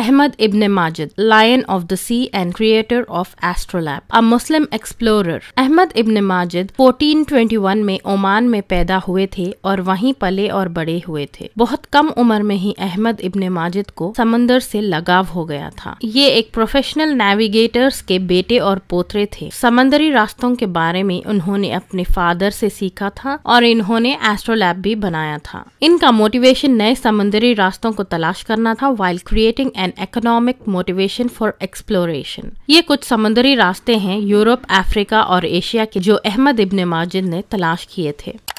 Ahmad ibn Majid, Lion of the Sea and creator of Astrolab, a Muslim explorer. Ahmad इब्न माजिद 1421 में Oman में पैदा हुए थे और वहीं पले और बड़े हुए थे बहुत कम उम्र में ही अहमद इब्न माजिद को समंदर से लगाव हो गया था ये एक प्रोफेशनल नेविगेटर्स के बेटे और पोत्रे थे समंदरी रास्तों के बारे में उन्होंने अपने फादर से सीखा था और इन्होंने एस्ट्रोलैब भी बनाया था इनका मोटिवेशन नए समंदरी रास्तों को तलाश करना था while creating and economic motivation for exploration ये कुछ समुद्री रास्ते हैं यूरोप अफ्रीका और एशिया के जो अहमद इब्न माजिद ने तलाश किए थे